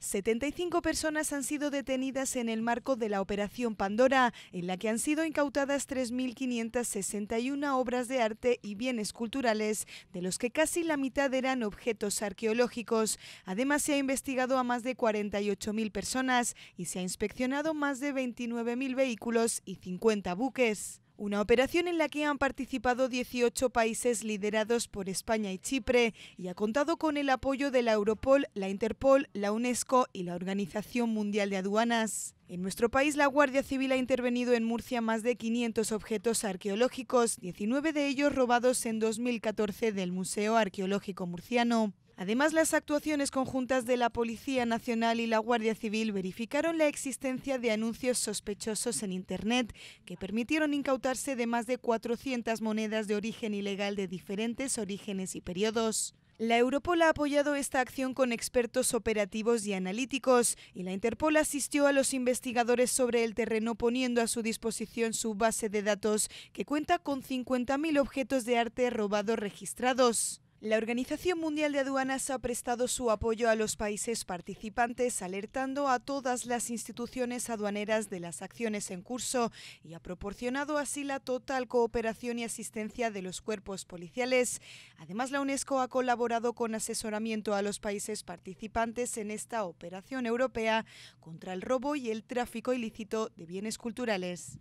75 personas han sido detenidas en el marco de la Operación Pandora, en la que han sido incautadas 3.561 obras de arte y bienes culturales, de los que casi la mitad eran objetos arqueológicos. Además, se ha investigado a más de 48.000 personas y se ha inspeccionado más de 29.000 vehículos y 50 buques. Una operación en la que han participado 18 países liderados por España y Chipre y ha contado con el apoyo de la Europol, la Interpol, la UNESCO y la Organización Mundial de Aduanas. En nuestro país, la Guardia Civil ha intervenido en Murcia más de 500 objetos arqueológicos, 19 de ellos robados en 2014 del Museo Arqueológico Murciano. Además, las actuaciones conjuntas de la Policía Nacional y la Guardia Civil verificaron la existencia de anuncios sospechosos en Internet que permitieron incautarse de más de 400 monedas de origen ilegal de diferentes orígenes y periodos. La Europol ha apoyado esta acción con expertos operativos y analíticos y la Interpol asistió a los investigadores sobre el terreno poniendo a su disposición su base de datos que cuenta con 50.000 objetos de arte robados registrados. La Organización Mundial de Aduanas ha prestado su apoyo a los países participantes, alertando a todas las instituciones aduaneras de las acciones en curso y ha proporcionado así la total cooperación y asistencia de los cuerpos policiales. Además, la UNESCO ha colaborado con asesoramiento a los países participantes en esta operación europea contra el robo y el tráfico ilícito de bienes culturales.